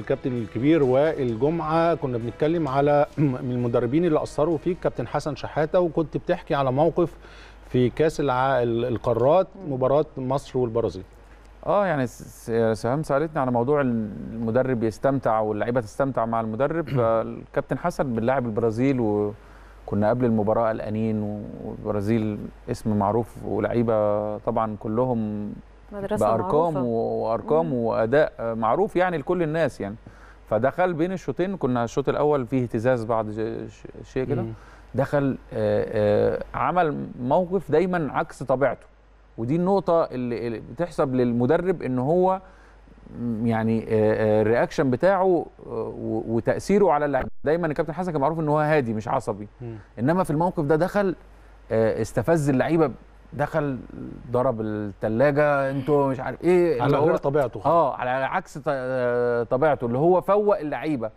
الكابتن الكبير وائل جمعه كنا بنتكلم على من المدربين اللي اثروا فيك كابتن حسن شحاته وكنت بتحكي على موقف في كاس القارات مباراه مصر والبرازيل اه يعني سهام سالتني على موضوع المدرب يستمتع واللعيبه تستمتع مع المدرب فالكابتن حسن بنلاعب البرازيل وكنا قبل المباراه قلقانين والبرازيل اسم معروف ولعيبه طبعا كلهم مدرسة بارقام معروفة. وارقام مم. واداء معروف يعني لكل الناس يعني فدخل بين الشوطين كنا الشوط الاول فيه اهتزاز بعض الشيء كده دخل آآ آه، آآ آه، عمل موقف دايما عكس طبيعته ودي النقطه اللي بتحسب للمدرب ان هو يعني آه، الرياكشن بتاعه وتاثيره على اللعب دايما الكابتن حسن كان معروف ان هو هادي مش عصبي انما في الموقف ده دخل استفز اللعيبه دخل ضرب الثلاجه انتوا مش عارف ايه على غير طبيعته اه على عكس طبيعته اللي هو فوق اللعيبه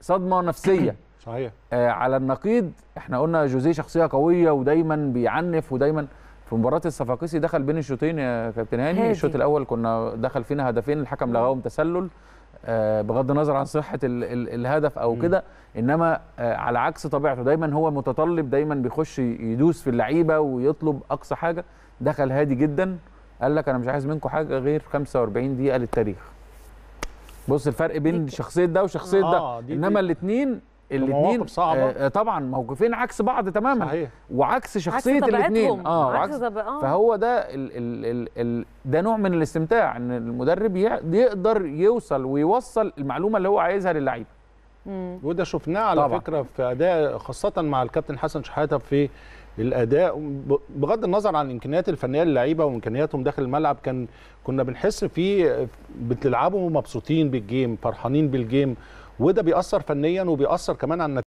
صدمه نفسيه صحيح آه على النقيض احنا قلنا جوزيه شخصيه قويه ودايما بيعنف ودايما في مباراه الصفاقسي دخل بين الشوطين يا كابتن هاني الشوط الاول كنا دخل فينا هدفين الحكم لغاهم تسلل آه، بغض النظر عن صحه الهدف او كده انما آه، على عكس طبيعته دايما هو متطلب دايما بيخش يدوس في اللعيبه ويطلب اقصى حاجه دخل هادي جدا قال لك انا مش عايز منكم حاجه غير 45 دقيقه للتاريخ بص الفرق بين شخصيه ده وشخصيه ده آه، انما الاثنين الاثنين صعبة آه،, آه طبعا موقفين عكس بعض تماما صحيح. وعكس شخصيه الاثنين اه عكس طبع... آه. فهو ده ال ال ال ال ده نوع من الاستمتاع ان المدرب يقدر يوصل ويوصل المعلومه اللي هو عايزها للعيبه وده شفناه على طبعا. فكره في اداء خاصه مع الكابتن حسن شحاته في الاداء بغض النظر عن الامكانيات الفنيه للعيبه وامكانياتهم داخل الملعب كان كنا بنحس فيه بتلعبوا مبسوطين بالجيم فرحانين بالجيم وده بيأثر فنيا وبيأثر كمان على